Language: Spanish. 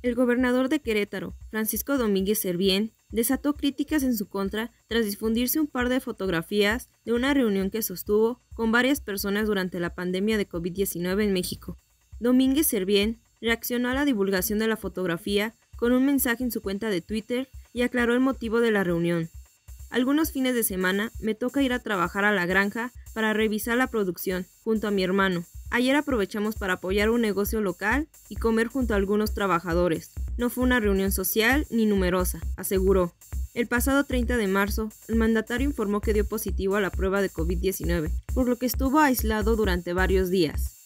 El gobernador de Querétaro, Francisco Domínguez Servién, desató críticas en su contra tras difundirse un par de fotografías de una reunión que sostuvo con varias personas durante la pandemia de COVID-19 en México. Domínguez Servién reaccionó a la divulgación de la fotografía con un mensaje en su cuenta de Twitter y aclaró el motivo de la reunión. Algunos fines de semana me toca ir a trabajar a la granja para revisar la producción, junto a mi hermano. Ayer aprovechamos para apoyar un negocio local y comer junto a algunos trabajadores. No fue una reunión social ni numerosa, aseguró. El pasado 30 de marzo, el mandatario informó que dio positivo a la prueba de COVID-19, por lo que estuvo aislado durante varios días.